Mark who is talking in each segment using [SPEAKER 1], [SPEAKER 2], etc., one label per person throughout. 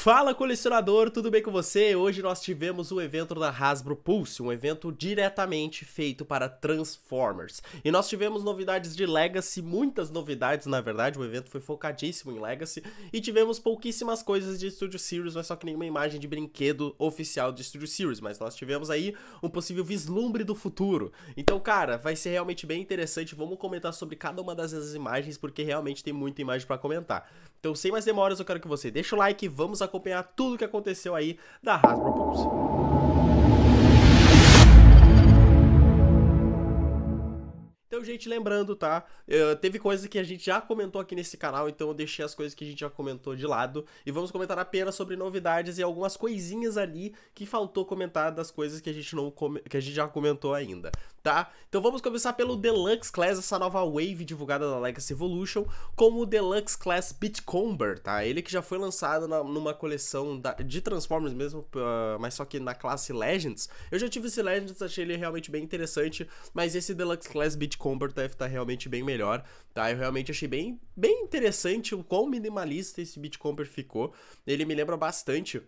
[SPEAKER 1] Fala colecionador, tudo bem com você? Hoje nós tivemos o evento da Hasbro Pulse, um evento diretamente feito para Transformers. E nós tivemos novidades de Legacy, muitas novidades na verdade, o evento foi focadíssimo em Legacy. E tivemos pouquíssimas coisas de Studio Series, mas só que nenhuma imagem de brinquedo oficial de Studio Series. Mas nós tivemos aí um possível vislumbre do futuro. Então, cara, vai ser realmente bem interessante. Vamos comentar sobre cada uma dessas imagens, porque realmente tem muita imagem para comentar. Então, sem mais demoras, eu quero que você deixe o like e vamos acompanhar tudo o que aconteceu aí da Hasbro Pulse. Valeu, gente, lembrando, tá? Uh, teve coisas que a gente já comentou aqui nesse canal, então eu deixei as coisas que a gente já comentou de lado. E vamos comentar apenas sobre novidades e algumas coisinhas ali que faltou comentar das coisas que a gente, não que a gente já comentou ainda, tá? Então vamos começar pelo Deluxe Class, essa nova wave divulgada da Legacy Evolution, como o Deluxe Class Bitcomber, tá? Ele que já foi lançado na, numa coleção da, de Transformers mesmo, uh, mas só que na classe Legends. Eu já tive esse Legends, achei ele realmente bem interessante, mas esse Deluxe Class Bitcomber Combat deve estar tá realmente bem melhor, tá? Eu realmente achei bem, bem interessante o quão minimalista esse Beat Combat ficou. Ele me lembra bastante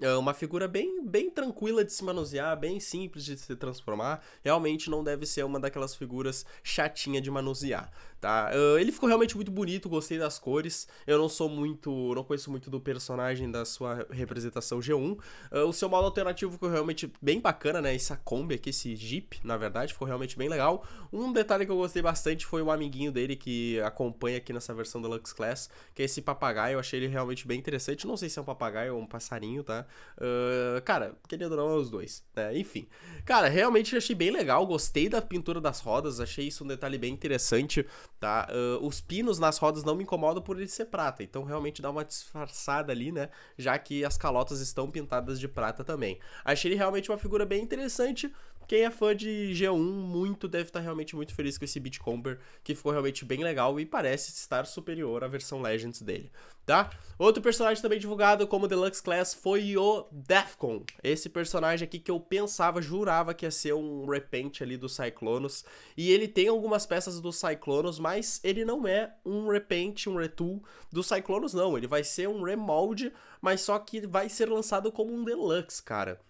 [SPEAKER 1] é uma figura bem, bem tranquila de se manusear, bem simples de se transformar. Realmente não deve ser uma daquelas figuras chatinha de manusear tá? Uh, ele ficou realmente muito bonito, gostei das cores. Eu não sou muito. não conheço muito do personagem da sua representação G1. Uh, ah, o seu modo alternativo ficou realmente bem bacana, né? Essa Kombi aqui, esse Jeep, na verdade, ficou realmente bem legal. Um detalhe que eu gostei bastante foi o amiguinho dele que acompanha aqui nessa versão da Lux Class, que é esse papagaio. Eu achei ele realmente bem interessante. Não sei se é um papagaio ou um passarinho, tá? Uh, cara, querendo ou não, é os dois, né? Enfim. Cara, realmente achei bem legal. Gostei da pintura das rodas, achei isso um detalhe bem interessante tá? Uh, os pinos nas rodas não me incomodam por ele ser prata, então realmente dá uma disfarçada ali, né? Já que as calotas estão pintadas de prata também. Achei ele realmente uma figura bem interessante, quem é fã de G1 muito deve estar tá realmente muito feliz com esse Bitcomber, que ficou realmente bem legal e parece estar superior à versão Legends dele, tá? Outro personagem também divulgado como Deluxe Class foi o Defcon. Esse personagem aqui que eu pensava, jurava que ia ser um repaint ali do Cyclonos, e ele tem algumas peças do Cyclonos, mas ele não é um repaint, um retool do Cyclonos não, ele vai ser um remold, mas só que vai ser lançado como um Deluxe, cara.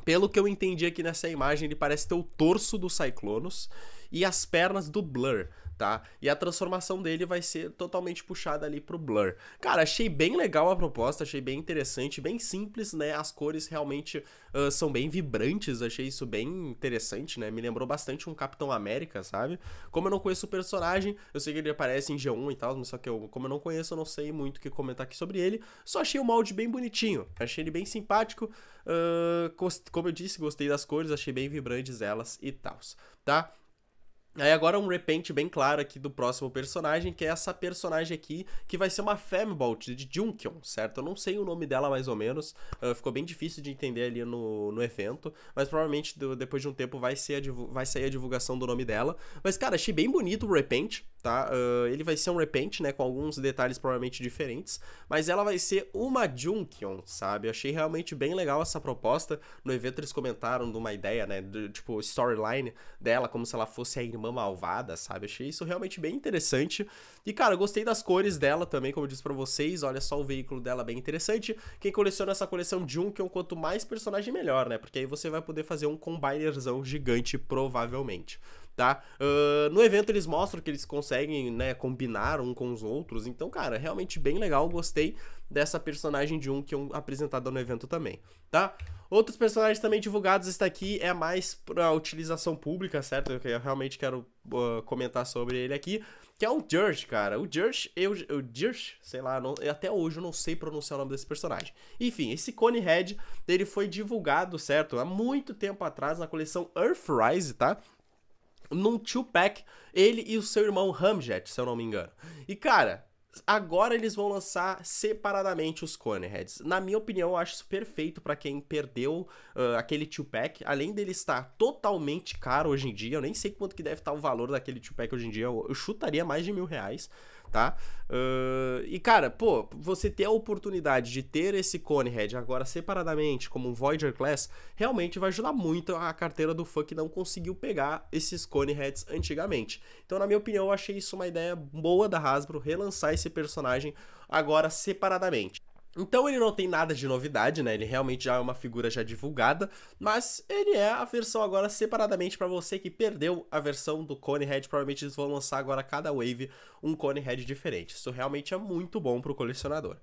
[SPEAKER 1] Pelo que eu entendi aqui nessa imagem, ele parece ter o torso do Cyclonus e as pernas do Blur. Tá? E a transformação dele vai ser totalmente puxada ali pro Blur. Cara, achei bem legal a proposta, achei bem interessante, bem simples, né? As cores realmente uh, são bem vibrantes, achei isso bem interessante, né? Me lembrou bastante um Capitão América, sabe? Como eu não conheço o personagem, eu sei que ele aparece em G1 e tal, mas só que eu, como eu não conheço, eu não sei muito o que comentar aqui sobre ele. Só achei o molde bem bonitinho, achei ele bem simpático. Uh, como eu disse, gostei das cores, achei bem vibrantes elas e tal, tá? Aí agora um repaint bem claro aqui do próximo personagem, que é essa personagem aqui, que vai ser uma Fembolt de Junkion, certo? Eu não sei o nome dela mais ou menos, uh, ficou bem difícil de entender ali no, no evento, mas provavelmente do, depois de um tempo vai, ser vai sair a divulgação do nome dela. Mas cara, achei bem bonito o repaint, tá? Uh, ele vai ser um repente né? Com alguns detalhes provavelmente diferentes, mas ela vai ser uma Junkion, sabe? Eu achei realmente bem legal essa proposta. No evento eles comentaram de uma ideia, né? Do, tipo, storyline dela, como se ela fosse a irmã malvada, sabe? Eu achei isso realmente bem interessante. E, cara, gostei das cores dela também, como eu disse pra vocês. Olha só o veículo dela, bem interessante. Quem coleciona essa coleção Junkion, quanto mais personagem, melhor, né? Porque aí você vai poder fazer um combinerzão gigante, provavelmente tá? Uh, no evento eles mostram que eles conseguem, né, combinar um com os outros. Então, cara, é realmente bem legal. Gostei dessa personagem de um que é um, apresentada no evento também, tá? Outros personagens também divulgados, está aqui é mais para utilização pública, certo? Eu realmente quero uh, comentar sobre ele aqui, que é o George cara. O George eu, o sei lá, não, até hoje eu não sei pronunciar o nome desse personagem. Enfim, esse Cone Head, ele foi divulgado, certo? Há muito tempo atrás na coleção Earthrise, tá? num two-pack, ele e o seu irmão Hamjet se eu não me engano. E cara, agora eles vão lançar separadamente os Coneheads Na minha opinião, eu acho isso perfeito para quem perdeu uh, aquele 2-pack. Além dele estar totalmente caro hoje em dia, eu nem sei quanto que deve estar o valor daquele 2-pack hoje em dia, eu, eu chutaria mais de mil reais tá? Uh, e cara, pô, você ter a oportunidade de ter esse Conehead agora separadamente como um Voyager Class realmente vai ajudar muito a carteira do fã que não conseguiu pegar esses Coneheads antigamente. Então, na minha opinião, eu achei isso uma ideia boa da Hasbro relançar esse personagem agora separadamente. Então ele não tem nada de novidade, né? Ele realmente já é uma figura já divulgada, mas ele é a versão agora separadamente para você que perdeu a versão do Conehead. Provavelmente eles vão lançar agora cada wave um Conehead diferente. Isso realmente é muito bom para o colecionador.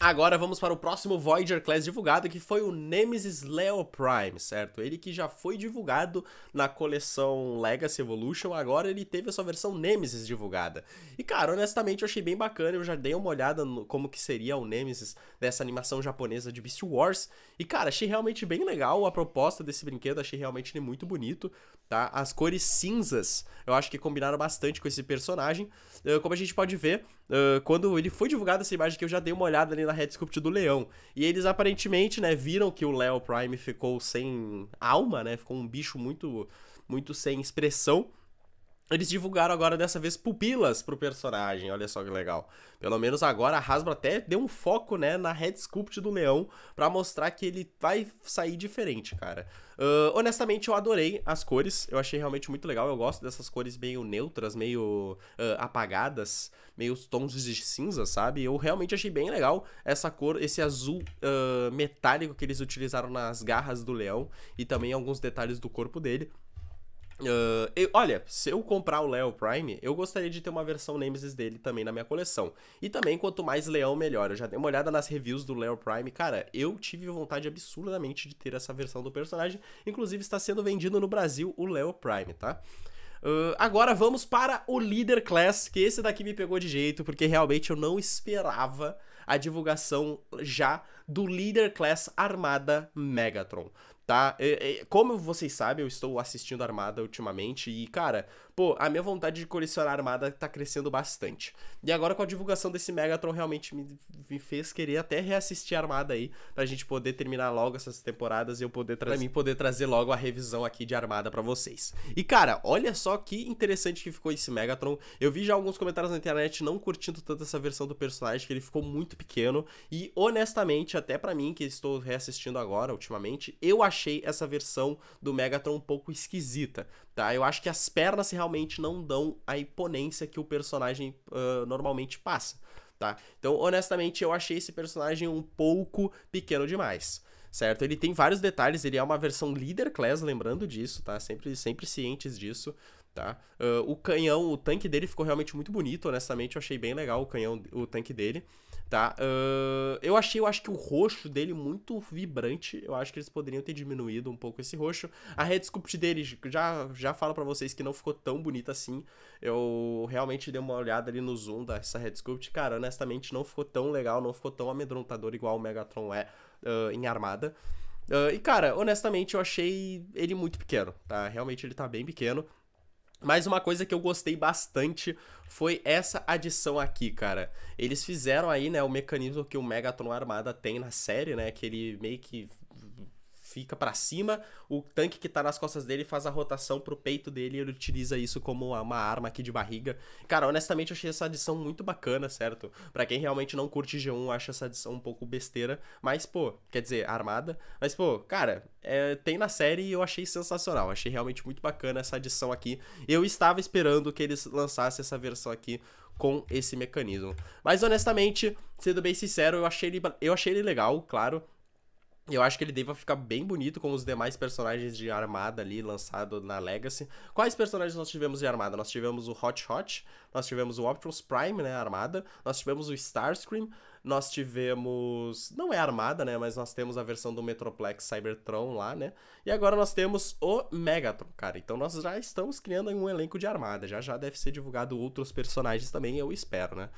[SPEAKER 1] Agora vamos para o próximo Voyager Class divulgado, que foi o Nemesis Leo Prime, certo? Ele que já foi divulgado na coleção Legacy Evolution, agora ele teve a sua versão Nemesis divulgada. E cara, honestamente eu achei bem bacana, eu já dei uma olhada no como que seria o Nemesis dessa animação japonesa de Beast Wars, e cara, achei realmente bem legal a proposta desse brinquedo, achei realmente ele muito bonito, tá? As cores cinzas, eu acho que combinaram bastante com esse personagem. Eh, como a gente pode ver, uh, quando ele foi divulgada essa imagem que eu já dei uma olhada ali na sculpt do Leão. E eles aparentemente, né, viram que o Leo Prime ficou sem alma, né? Ficou um bicho muito muito sem expressão. Eles divulgaram agora dessa vez pupilas pro personagem, olha só que legal. Pelo menos agora a Hasbro até deu um foco, né, na head sculpt do leão para mostrar que ele vai sair diferente, cara. Uh, honestamente, eu adorei as cores, eu achei realmente muito legal. Eu gosto dessas cores meio neutras, meio uh, apagadas, meio tons de cinza, sabe? Eu realmente achei bem legal essa cor, esse azul uh, metálico que eles utilizaram nas garras do leão e também alguns detalhes do corpo dele. Uh, eu, olha, se eu comprar o Leo Prime, eu gostaria de ter uma versão Nemesis dele também na minha coleção. E também, quanto mais leão, melhor. Eu já dei uma olhada nas reviews do Leo Prime. Cara, eu tive vontade absurdamente de ter essa versão do personagem. Inclusive, está sendo vendido no Brasil o Leo Prime, tá? Uh, agora vamos para o Leader Class, que esse daqui me pegou de jeito, porque realmente eu não esperava a divulgação já do Leader Class Armada Megatron tá? É, é, como vocês sabem, eu estou assistindo Armada ultimamente e, cara, pô, a minha vontade de colecionar Armada tá crescendo bastante. E agora com a divulgação desse Megatron realmente me, me fez querer até reassistir Armada aí, pra gente poder terminar logo essas temporadas e eu poder trazer, mim poder trazer logo a revisão aqui de Armada para vocês. E, cara, olha só que interessante que ficou esse Megatron. Eu vi já alguns comentários na internet não curtindo tanto essa versão do personagem, que ele ficou muito pequeno e, honestamente, até para mim, que estou reassistindo agora, ultimamente, eu achei achei essa versão do Megatron um pouco esquisita, tá? Eu acho que as pernas realmente não dão a imponência que o personagem uh, normalmente passa, tá? Então, honestamente, eu achei esse personagem um pouco pequeno demais certo? Ele tem vários detalhes, ele é uma versão líder class, lembrando disso, tá? Sempre, sempre cientes disso, tá? Uh, o canhão, o tanque dele ficou realmente muito bonito, honestamente, eu achei bem legal o canhão, o tanque dele tá? Uh, eu achei, eu acho que o roxo dele muito vibrante. Eu acho que eles poderiam ter diminuído um pouco esse roxo. A red sculpt dele, já, já falo para vocês que não ficou tão bonita assim. Eu realmente dei uma olhada ali no zoom dessa red sculpt. Cara, honestamente, não ficou tão legal, não ficou tão amedrontador igual o Megatron é uh, em armada. Uh, e, cara, honestamente, eu achei ele muito pequeno, tá? Realmente ele tá bem pequeno. Mas uma coisa que eu gostei bastante foi essa adição aqui, cara. Eles fizeram aí, né, o mecanismo que o Megatron Armada tem na série, né, que ele meio que fica para cima, o tanque que tá nas costas dele faz a rotação pro peito dele e ele utiliza isso como uma arma aqui de barriga. Cara, honestamente, eu achei essa adição muito bacana, certo? Para quem realmente não curte G1, acha essa adição um pouco besteira, mas, pô, quer dizer, armada, mas, pô, cara, é, tem na série e eu achei sensacional, achei realmente muito bacana essa adição aqui. Eu estava esperando que eles lançassem essa versão aqui com esse mecanismo. Mas honestamente, sendo bem sincero, eu achei ele, eu achei ele legal, claro. Eu acho que ele deva ficar bem bonito com os demais personagens de armada ali lançado na Legacy. Quais personagens nós tivemos de armada? Nós tivemos o Hot Hot, nós tivemos o Optimus Prime, né, armada, nós tivemos o Starscream, nós tivemos, não é armada, né, mas nós temos a versão do Metroplex Cybertron lá, né? E agora nós temos o Megatron, cara. Então nós já estamos criando um elenco de armada. Já já deve ser divulgado outros personagens também, eu espero, né?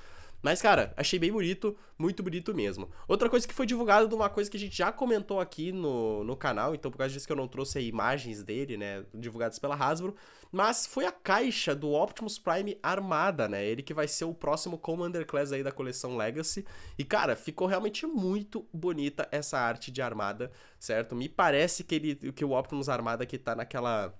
[SPEAKER 1] Mas, cara, achei bem bonito, muito bonito mesmo. Outra coisa que foi divulgada de uma coisa que a gente já comentou aqui no, no canal, então por causa disso que eu não trouxe aí imagens dele, né, divulgadas pela Hasbro, mas foi a caixa do Optimus Prime armada, né, ele que vai ser o próximo Commander Class aí da coleção Legacy. E, cara, ficou realmente muito bonita essa arte de armada, certo? Me parece que, ele, que o Optimus armada que tá naquela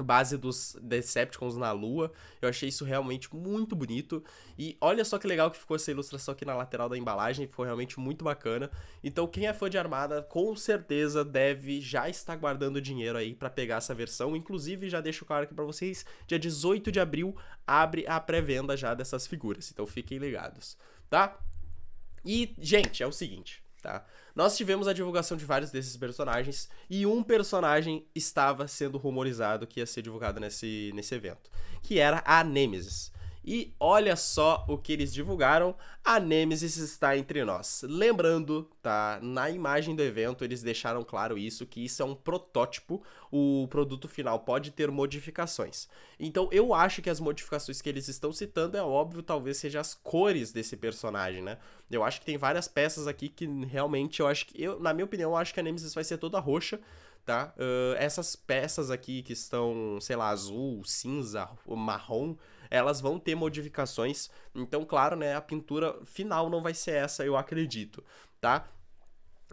[SPEAKER 1] base dos Decepticons na lua. Eu achei isso realmente muito bonito. E olha só que legal que ficou essa ilustração aqui na lateral da embalagem, ficou realmente muito bacana. Então quem é fã de Armada, com certeza deve já estar guardando dinheiro aí para pegar essa versão. Inclusive, já deixo claro aqui para vocês, dia 18 de abril abre a pré-venda já dessas figuras. Então fiquem ligados, tá? E gente, é o seguinte, Tá? Nós tivemos a divulgação de vários desses personagens e um personagem estava sendo rumorizado que ia ser divulgado nesse, nesse evento, que era a Nemesis. E olha só o que eles divulgaram: a Nemesis está entre nós. Lembrando, tá? Na imagem do evento, eles deixaram claro isso: que isso é um protótipo, o produto final pode ter modificações. Então eu acho que as modificações que eles estão citando, é óbvio, talvez seja as cores desse personagem, né? Eu acho que tem várias peças aqui que realmente eu acho que. Eu, na minha opinião, eu acho que a Nemesis vai ser toda roxa tá? Uh, essas peças aqui que estão, sei lá, azul, cinza, marrom, elas vão ter modificações. Então, claro, né, a pintura final não vai ser essa, eu acredito, tá?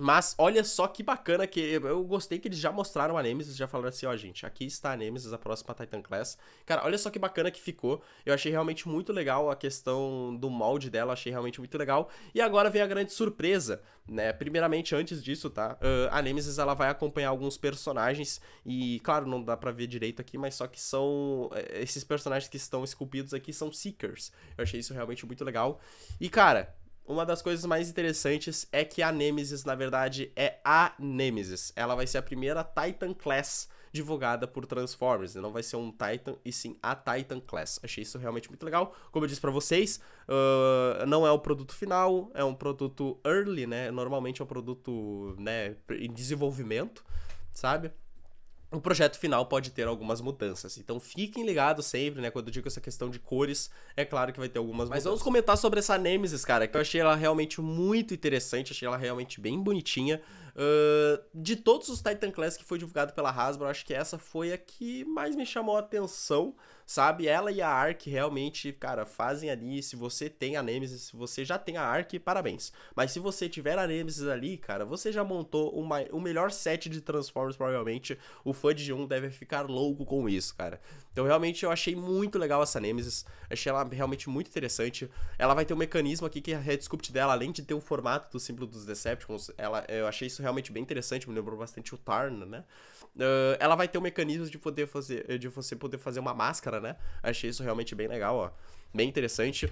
[SPEAKER 1] Mas olha só que bacana que eu gostei que eles já mostraram a Nemesis, já falaram assim, ó, gente, aqui está a Nemesis, a próxima Titan Class. Cara, olha só que bacana que ficou. Eu achei realmente muito legal a questão do molde dela, achei realmente muito legal. E agora vem a grande surpresa, né? Primeiramente, antes disso, tá? Ah, a Nemesis ela vai acompanhar alguns personagens e, claro, não dá para ver direito aqui, mas só que são eh, esses personagens que estão esculpidos aqui são Seekers. Eu achei isso realmente muito legal. E cara, uma das coisas mais interessantes é que a Nemesis, na verdade, é a Nemesis. Ela vai ser a primeira Titan Class divulgada por Transformers. Né? Não vai ser um Titan, e sim a Titan Class. Achei isso realmente muito legal. Como eu disse para vocês, uh, não é o produto final, é um produto early, né? Normalmente é um produto né, em desenvolvimento, sabe? o projeto final pode ter algumas mudanças. Então fiquem ligados sempre, né? Quando eu digo essa questão de cores, é claro que vai ter algumas Mas mudanças. Mas vamos comentar sobre essa Nemesis, cara, que eu achei ela realmente muito interessante, achei ela realmente bem bonitinha de todos os Titan Class que foi divulgado pela Hasbro, acho que essa foi a que mais me chamou a atenção, sabe? Ela e a Ark realmente, cara, fazem ali. Se você tem a Nemesis, se você já tem a Ark, parabéns. Mas se você tiver a Nemesis ali, cara, você já montou uma, o melhor set de Transformers, provavelmente. O fã de 1 deve ficar louco com isso, cara. Então, realmente, eu achei muito legal essa Nemesis. Achei ela realmente muito interessante. Ela vai ter um mecanismo aqui que é a Headsculpt dela, além de ter o formato do símbolo dos Decepticons, ela, eu achei isso isso realmente bem interessante, me lembrou bastante o Tarn, né? Uh, ela vai ter o um mecanismo de poder fazer, de você poder fazer uma máscara, né? Achei isso realmente bem legal, ó. Bem interessante.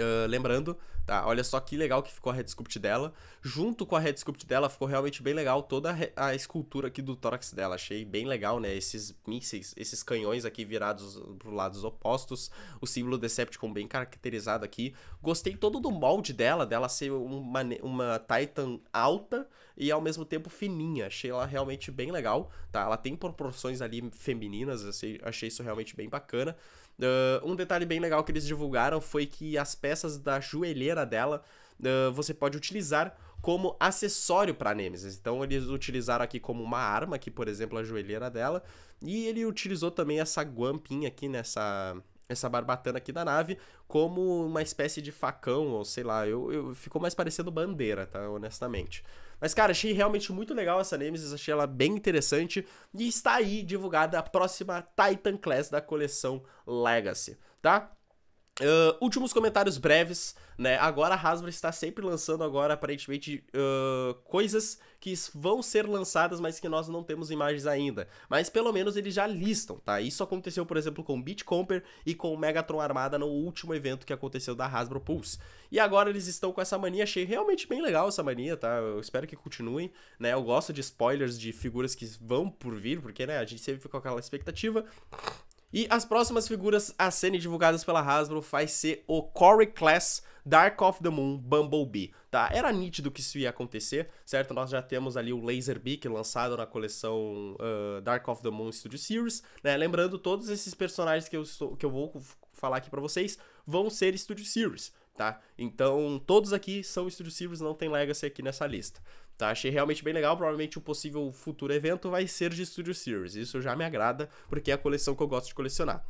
[SPEAKER 1] Uh, lembrando, tá? Olha só que legal que ficou a headsculpt dela. Junto com a headsculpt dela, ficou realmente bem legal toda a, a escultura aqui do tórax dela. Achei bem legal, né? Esses mísseis, esses canhões aqui virados para lados opostos. O símbolo Decepticon bem caracterizado aqui. Gostei todo do molde dela, dela ser uma, uma Titan alta e ao mesmo tempo fininha. Achei ela realmente bem legal, tá? Ela tem proporções ali femininas, achei, achei isso realmente bem bacana. Uh, um detalhe bem legal que eles divulgaram foi que as peças da joelheira dela uh, você pode utilizar como acessório para Nemesis. Então eles utilizaram aqui como uma arma, aqui por exemplo a joelheira dela, e ele utilizou também essa guampinha aqui nessa essa barbatana aqui da nave como uma espécie de facão, ou sei lá, eu, eu ficou mais parecendo bandeira, tá? Honestamente. Mas, cara, achei realmente muito legal essa Nemesis, achei ela bem interessante. E está aí divulgada a próxima Titan Class da coleção Legacy, tá? Uh, últimos comentários breves, né? Agora a Hasbro está sempre lançando agora, aparentemente, uh, coisas que vão ser lançadas, mas que nós não temos imagens ainda. Mas pelo menos eles já listam, tá? Isso aconteceu, por exemplo, com Bitcomper e com Megatron Armada no último evento que aconteceu da Hasbro Pulse. E agora eles estão com essa mania, achei realmente bem legal essa mania, tá? Eu espero que continuem, né? Eu gosto de spoilers de figuras que vão por vir, porque, né, a gente sempre fica com aquela expectativa. E as próximas figuras a serem divulgadas pela Hasbro vai ser o Corey Class Dark of the Moon Bumblebee, tá? Era nítido que isso ia acontecer, certo? Nós já temos ali o Laserbeak que lançado na coleção uh, Dark of the Moon Studio Series, né? Lembrando, todos esses personagens que eu, que eu vou falar aqui para vocês vão ser Studio Series, tá? Então, todos aqui são Studio Series, não tem Legacy aqui nessa lista. Tá, achei realmente bem legal. Provavelmente o um possível futuro evento vai ser de Studio Series. Isso já me agrada, porque é a coleção que eu gosto de colecionar.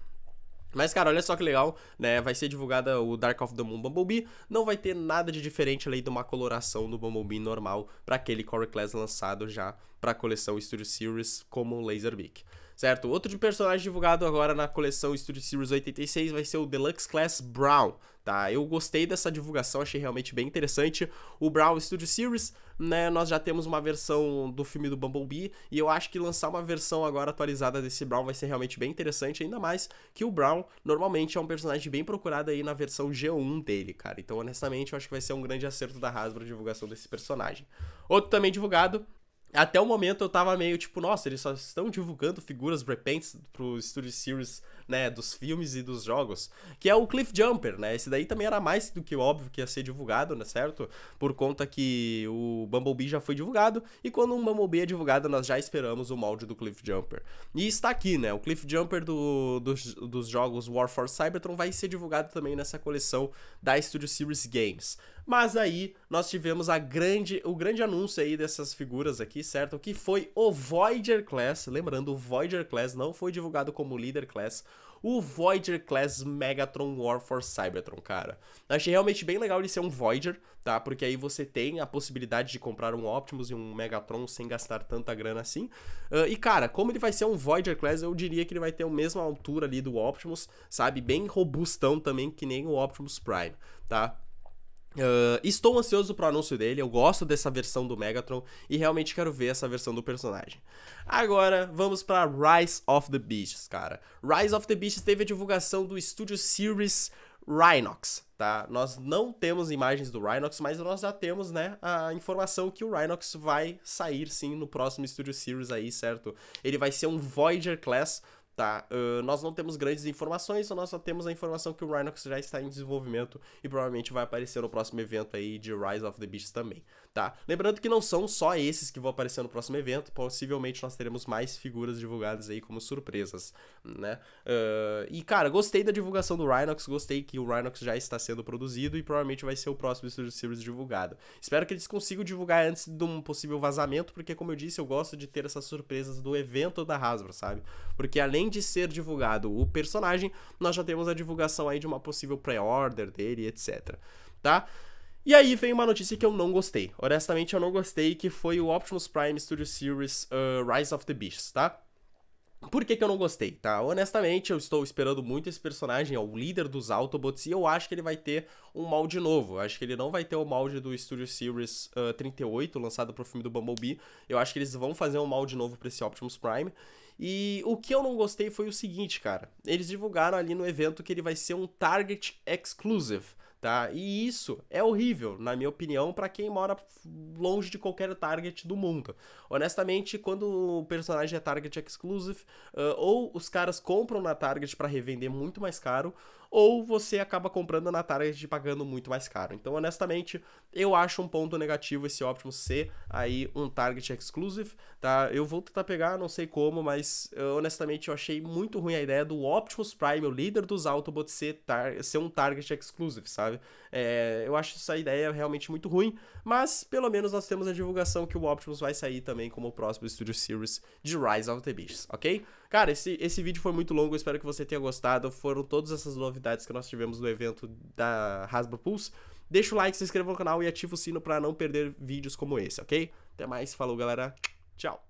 [SPEAKER 1] Mas, cara, olha só que legal, né? Vai ser divulgada o Dark of the Moon Bumblebee. Não vai ter nada de diferente além de uma coloração do Bumblebee normal para aquele Core Class lançado já para a coleção Studio Series como Laserbeak certo? Outro personagem divulgado agora na coleção Studio Series 86 vai ser o Deluxe Class Brown, tá? Eu gostei dessa divulgação, achei realmente bem interessante. O Brown Studio Series, né, nós já temos uma versão do filme do Bumblebee, e eu acho que lançar uma versão agora atualizada desse Brown vai ser realmente bem interessante, ainda mais que o Brown normalmente é um personagem bem procurado aí na versão G1 dele, cara. Então, honestamente, eu acho que vai ser um grande acerto da Hasbro a divulgação desse personagem. Outro também divulgado até o momento eu tava meio tipo, nossa, eles só estão divulgando figuras repentes pro Studio Series, né, dos filmes e dos jogos, que é o Jumper né? Esse daí também era mais do que óbvio que ia ser divulgado, né, certo? Por conta que o Bumblebee já foi divulgado e quando um Bumblebee é divulgado, nós já esperamos o molde do Cliff Jumper E está aqui, né? O Jumper do, dos, dos jogos War for Cybertron vai ser divulgado também nessa coleção da Studio Series Games. Mas aí nós tivemos a grande, o grande anúncio aí dessas figuras aqui, certo? Que foi o Voyager Class. Lembrando, o Voyager Class não foi divulgado como Leader Class o Voyager Class Megatron War for Cybertron, cara. Achei realmente bem legal ele ser um Voyager, tá? Porque aí você tem a possibilidade de comprar um Optimus e um Megatron sem gastar tanta grana assim. Uh, e, cara, como ele vai ser um Voyager Class, eu diria que ele vai ter a mesma altura ali do Optimus, sabe? Bem robustão também, que nem o Optimus Prime, tá? Uh, estou ansioso pro anúncio dele, eu gosto dessa versão do Megatron e realmente quero ver essa versão do personagem. Agora, vamos para Rise of the Beasts, cara. Rise of the Beasts teve a divulgação do Studio Series Rhinox, tá? Nós não temos imagens do Rhinox, mas nós já temos, né, a informação que o Rhinox vai sair sim no próximo Studio Series aí, certo? Ele vai ser um Voyager Class, tá? Uh, nós não temos grandes informações, nós só temos a informação que o Rhinox já está em desenvolvimento e provavelmente vai aparecer no próximo evento aí de Rise of the Beasts também tá? Lembrando que não são só esses que vão aparecer no próximo evento, possivelmente nós teremos mais figuras divulgadas aí como surpresas, né? Uh, e, cara, gostei da divulgação do Rhinox, gostei que o Rhinox já está sendo produzido e provavelmente vai ser o próximo Studio Series divulgado. Espero que eles consigam divulgar antes de um possível vazamento, porque, como eu disse, eu gosto de ter essas surpresas do evento da Hasbro, sabe? Porque além de ser divulgado o personagem, nós já temos a divulgação aí de uma possível pré-order dele, etc. Tá? E aí vem uma notícia que eu não gostei. Honestamente, eu não gostei, que foi o Optimus Prime Studio Series uh, Rise of the Beasts, tá? Por que, que eu não gostei, tá? Honestamente, eu estou esperando muito esse personagem, é o líder dos Autobots, e eu acho que ele vai ter um molde novo. Eu acho que ele não vai ter o molde do Studio Series uh, 38, lançado pro filme do Bumblebee. Eu acho que eles vão fazer um molde novo pra esse Optimus Prime. E o que eu não gostei foi o seguinte, cara. Eles divulgaram ali no evento que ele vai ser um Target Exclusive tá? E isso é horrível, na minha opinião, para quem mora longe de qualquer target do mundo. Honestamente, quando o personagem é target exclusive, uh, ou os caras compram na target para revender muito mais caro, ou você acaba comprando na Target e pagando muito mais caro. Então, honestamente, eu acho um ponto negativo esse Optimus ser aí um Target Exclusive, tá? Eu vou tentar pegar, não sei como, mas eh, honestamente eu achei muito ruim a ideia do Optimus Prime, o líder dos Autobots, ser, ser um Target Exclusive, sabe? É, eu acho essa ideia realmente muito ruim, mas pelo menos nós temos a divulgação que o Optimus vai sair também como o próximo Studio Series de Rise of the Beasts, ok? Cara, esse, esse vídeo foi muito longo, espero que você tenha gostado. Foram todas essas novidades que nós tivemos no evento da Rasba Pulse. Deixa o like, se inscreva no canal e ativa o sino para não perder vídeos como esse, ok? Até mais, falou galera, tchau!